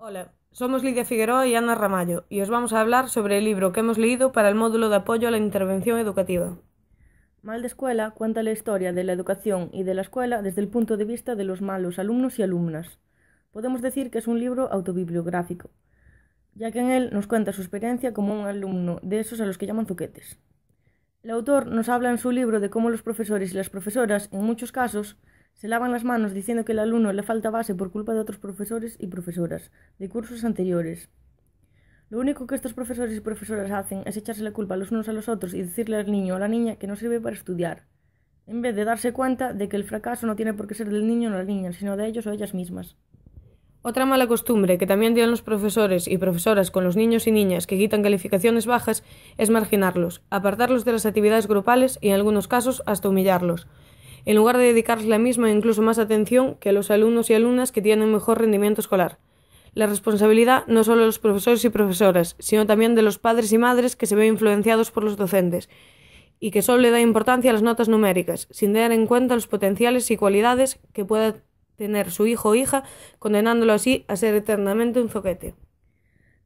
Hola, somos Lidia Figueroa y Ana Ramallo y os vamos a hablar sobre el libro que hemos leído para el módulo de apoyo a la intervención educativa. Mal de Escuela cuenta la historia de la educación y de la escuela desde el punto de vista de los malos alumnos y alumnas. Podemos decir que es un libro autobibliográfico, ya que en él nos cuenta su experiencia como un alumno de esos a los que llaman zuquetes. El autor nos habla en su libro de cómo los profesores y las profesoras, en muchos casos, se lavan las manos diciendo que el alumno le falta base por culpa de otros profesores y profesoras de cursos anteriores. Lo único que estos profesores y profesoras hacen es echarse la culpa los unos a los otros y decirle al niño o a la niña que no sirve para estudiar, en vez de darse cuenta de que el fracaso no tiene por qué ser del niño o la niña, sino de ellos o ellas mismas. Otra mala costumbre que también tienen los profesores y profesoras con los niños y niñas que quitan calificaciones bajas es marginarlos, apartarlos de las actividades grupales y en algunos casos hasta humillarlos en lugar de dedicarles la misma e incluso más atención que a los alumnos y alumnas que tienen mejor rendimiento escolar. La responsabilidad no solo de los profesores y profesoras, sino también de los padres y madres que se ven influenciados por los docentes, y que solo le da importancia a las notas numéricas, sin tener en cuenta los potenciales y cualidades que pueda tener su hijo o hija, condenándolo así a ser eternamente un zoquete.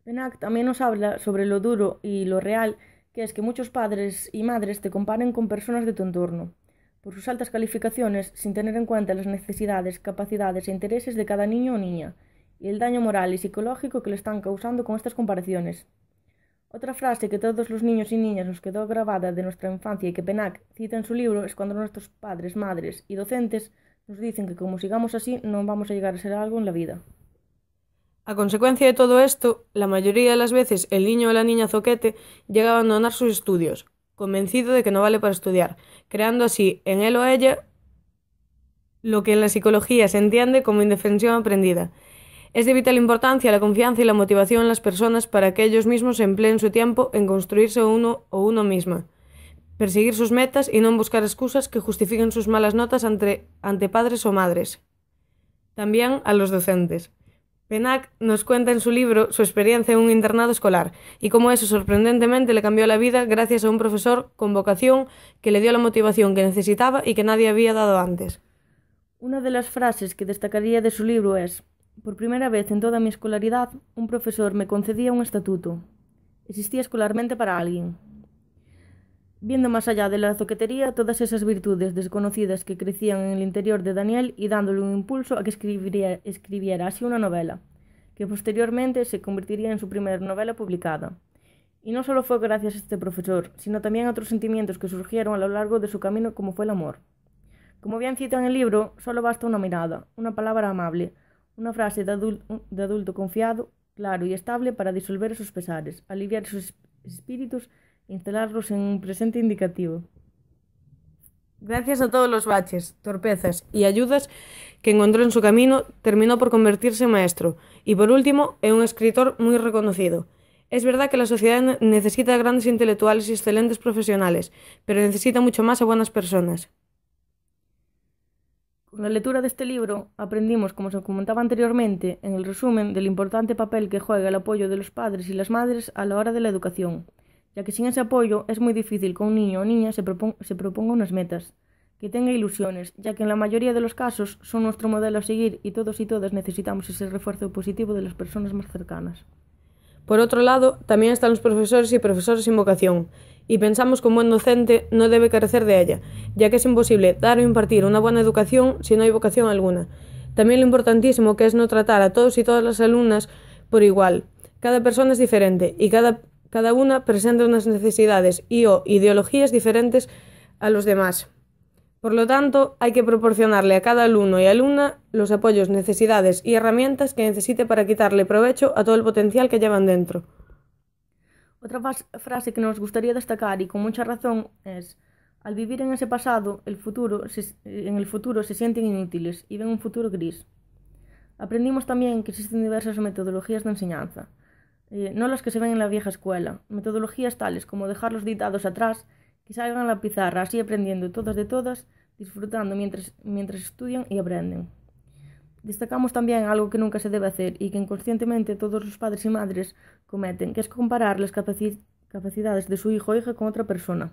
Benac también nos habla sobre lo duro y lo real que es que muchos padres y madres te comparen con personas de tu entorno por sus altas calificaciones sin tener en cuenta las necesidades, capacidades e intereses de cada niño o niña y el daño moral y psicológico que le están causando con estas comparaciones. Otra frase que todos los niños y niñas nos quedó grabada de nuestra infancia y que Penac cita en su libro es cuando nuestros padres, madres y docentes nos dicen que como sigamos así no vamos a llegar a ser algo en la vida. A consecuencia de todo esto, la mayoría de las veces el niño o la niña zoquete llega a abandonar sus estudios, convencido de que no vale para estudiar, creando así en él o ella lo que en la psicología se entiende como indefensión aprendida. Es de vital importancia la confianza y la motivación en las personas para que ellos mismos empleen su tiempo en construirse uno o uno misma, perseguir sus metas y no buscar excusas que justifiquen sus malas notas ante padres o madres. También a los docentes. Penac nos cuenta en su libro su experiencia en un internado escolar y cómo eso sorprendentemente le cambió la vida gracias a un profesor con vocación que le dio la motivación que necesitaba y que nadie había dado antes. Una de las frases que destacaría de su libro es, por primera vez en toda mi escolaridad, un profesor me concedía un estatuto. Existía escolarmente para alguien, viendo más allá de la zoquetería todas esas virtudes desconocidas que crecían en el interior de Daniel y dándole un impulso a que escribiera así una novela, que posteriormente se convertiría en su primera novela publicada. Y no solo fue gracias a este profesor, sino también a otros sentimientos que surgieron a lo largo de su camino como fue el amor. Como bien cita en el libro, solo basta una mirada, una palabra amable, una frase de adulto confiado, claro y estable para disolver sus pesares, aliviar sus espíritus instalarlos en un presente indicativo. Gracias a todos los baches, torpezas y ayudas que encontró en su camino, terminó por convertirse en maestro y, por último, en un escritor muy reconocido. Es verdad que la sociedad necesita grandes intelectuales y excelentes profesionales, pero necesita mucho más a buenas personas. Con la lectura de este libro aprendimos, como se comentaba anteriormente, en el resumen del importante papel que juega el apoyo de los padres y las madres a la hora de la educación ya que sin ese apoyo es muy difícil que un niño o niña se, se proponga unas metas, que tenga ilusiones, ya que en la mayoría de los casos son nuestro modelo a seguir y todos y todas necesitamos ese refuerzo positivo de las personas más cercanas. Por otro lado, también están los profesores y profesoras sin vocación, y pensamos que un buen docente no debe carecer de ella, ya que es imposible dar o impartir una buena educación si no hay vocación alguna. También lo importantísimo que es no tratar a todos y todas las alumnas por igual. Cada persona es diferente y cada cada una presenta unas necesidades y o ideologías diferentes a los demás. Por lo tanto, hay que proporcionarle a cada alumno y alumna los apoyos, necesidades y herramientas que necesite para quitarle provecho a todo el potencial que llevan dentro. Otra frase que nos gustaría destacar y con mucha razón es, al vivir en ese pasado, el futuro en el futuro se sienten inútiles y ven un futuro gris. Aprendimos también que existen diversas metodologías de enseñanza. Eh, no las que se ven en la vieja escuela. Metodologías tales como dejar los dictados atrás, que salgan a la pizarra, así aprendiendo todas de todas, disfrutando mientras, estudian y aprenden. Destacamos también algo que nunca se debe hacer y que inconscientemente todos los padres y madres cometen, que es comparar las capacidades de su hijo o hija con otra persona.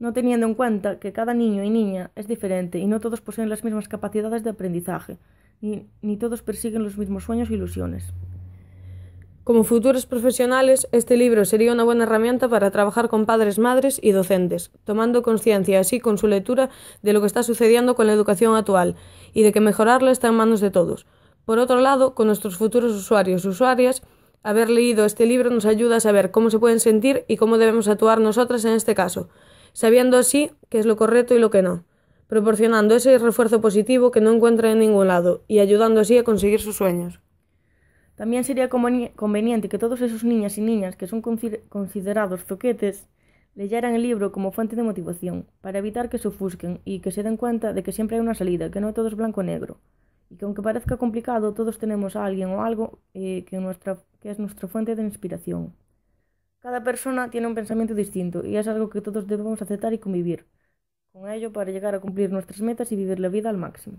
No teniendo en cuenta que cada niño y niña es diferente y no todos poseen las mismas capacidades de aprendizaje, ni, ni todos persiguen los mismos sueños e ilusiones. Como futuros profesionales, este libro sería una buena herramienta para trabajar con padres, madres y docentes, tomando conciencia así con su lectura de lo que está sucediendo con la educación actual y de que mejorarla está en manos de todos. Por otro lado, con nuestros futuros usuarios y usuarias, haber leído este libro nos ayuda a saber cómo se pueden sentir y cómo debemos actuar nosotras en este caso, sabiendo así qué es lo correcto y lo que no, proporcionando ese refuerzo positivo que no encuentra en ningún lado y ayudando así a conseguir sus sueños. También sería conveniente que todos esos niñas y niñas que son considerados zoquetes leyeran el libro como fuente de motivación, para evitar que se ofusquen y que se den cuenta de que siempre hay una salida, que no todo es blanco o negro, y que aunque parezca complicado, todos tenemos a alguien o algo eh, que es nuestra fuente de inspiración. Cada persona tiene un pensamiento distinto y es algo que todos debemos aceptar y convivir con ello para llegar a cumplir nuestras metas y vivir la vida al máximo.